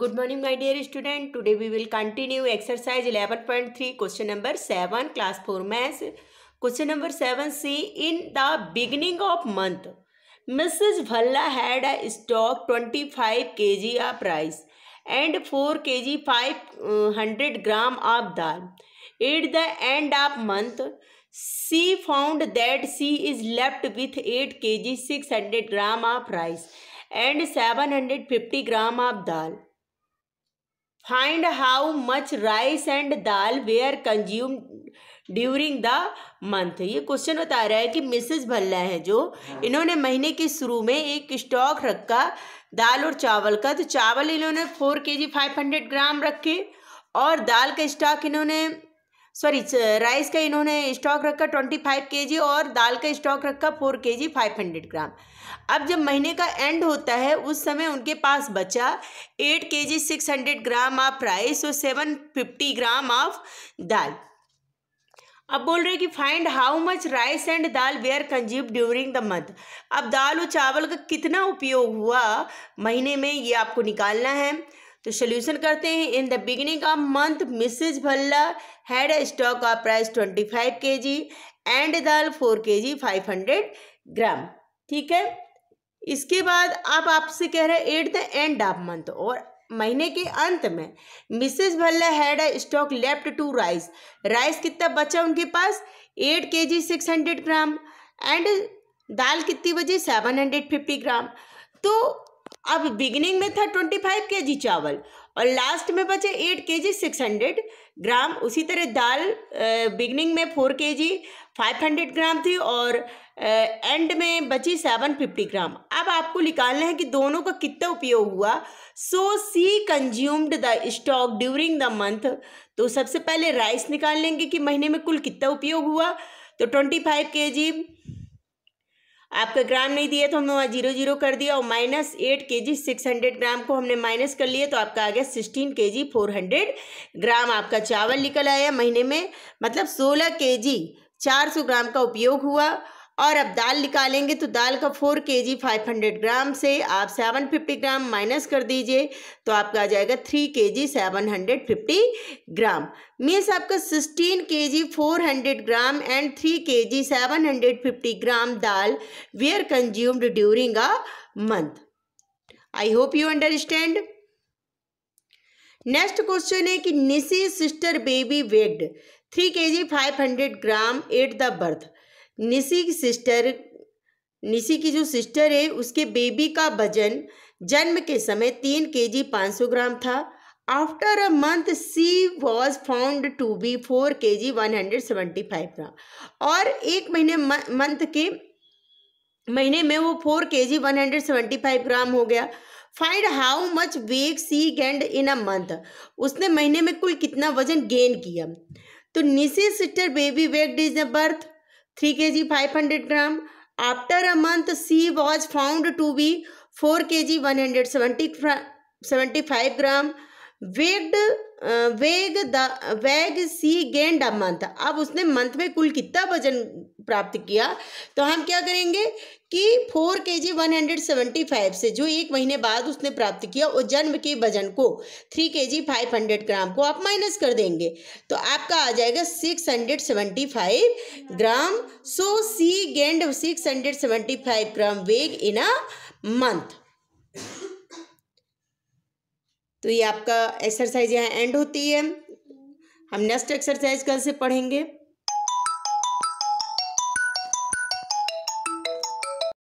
Good morning my dear student today we will continue exercise eleven point three question number seven class four maths question number seven she in the beginning of month Mrs Bhalla had a stock twenty five K G of rice and four K G five hundred gram of dal at the end of month she found that she is left with eight K G six hundred gram of rice and seven hundred fifty gram of dal how much rice and dal were consume during the month ये question बता रहा है कि Mrs Bhalla है जो हाँ। इन्होंने महीने के शुरू में एक स्टॉक रखा दाल और चावल का तो चावल इन्होंने four K G five hundred ग्राम रखे और दाल का स्टॉक इन्होंने सॉरी राइस का इन्होंने स्टॉक रखा ट्वेंटी फाइव के जी और दाल का स्टॉक रखा four K G five hundred ग्राम अब जब महीने का एंड होता है उस समय उनके पास बचा eight K G six hundred gram of rice और seven fifty gram of dal अब बोल रहे हैं कि find how much rice and dal were consume during the month अब दाल और चावल का कितना उपयोग हुआ महीने में ये आपको निकालना है तो सोल्यूशन करते हैं in the beginning of month Mrs Bhalla had stock of rice twenty five K G and dal four K G five hundred ग्राम ठीक है इसके बाद आप आपसे कह रहे हैं at the end of month और महीने के अंत में Mrs Bhalla had stock left to rice rice कितना बचा उनके पास eight K G six hundred gram and दाल कितनी बची सेवन हंड्रेड फिफ्टी ग्राम तो अब बिगिनिंग में था ट्वेंटी फाइव के जी चावल और लास्ट में बचे eight K G six hundred ग्राम उसी तरह दाल बिगनिंग में four K G five hundred ग्राम थी और एंड में बची सेवन फिफ्टी ग्राम अब आपको निकालना है कि दोनों का कितना उपयोग हुआ so she consumed the stock during the month तो सबसे पहले राइस निकाल लेंगे कि महीने में कुल कितना उपयोग हुआ तो ट्वेंटी फाइव के जी आपका ग्राम नहीं दिया तो हमने वहाँ जीरो जीरो कर दिया और minus eight K G six hundred ग्राम को हमने माइनस कर लिया तो आपका आ गया sixteen K G four hundred ग्राम आपका चावल निकल आया महीने में मतलब सोलह के जी चार सौ ग्राम का उपयोग हुआ और अब दाल निकालेंगे तो दाल का four K G five hundred ग्राम से आप सेवन फिफ्टी ग्राम माइनस कर दीजिए तो आपका आ जाएगा three K G seven hundred fifty gram means आपका sixteen K G four hundred gram and three K G seven hundred fifty gram dal were consumed during a month I hope you understand next question है कि Nishi sister baby weighed three K G five hundred gram at the birth Nishi की sister Nishi की जो sister है उसके baby का वजन जन्म के समय तीन के जी पाँच सौ ग्राम था after a month she was found to be four K G one hundred seventy five gram और एक महीने मंथ के महीने में वो four K G one hundred seventy five gram हो गया फाइंड हाउ मच वेग सी गेंड इन अ मंथ उसने महीने में कुल कितना वजन गेन किया तो निशी सिस्टर बेबी वेग डिज अ birth three K G five hundred gram after a month she was found to be four K G one hundred seventy seventy five gram weighed weigh the वेग सी गेंड अ मंथ अब उसने month में कुल कितना वजन प्राप्त किया तो हम क्या करेंगे कि four K G one hundred seventy five से जो एक महीने बाद उसने प्राप्त किया और जन्म के वजन को three K G five hundred ग्राम को आप माइनस कर देंगे तो आपका आ जाएगा six hundred seventy five gram so she gained six hundred seventy five gram weight in a month तो ये आपका एक्सरसाइज यहाँ एंड होती है हम नेक्स्ट एक्सरसाइज कल से पढ़ेंगे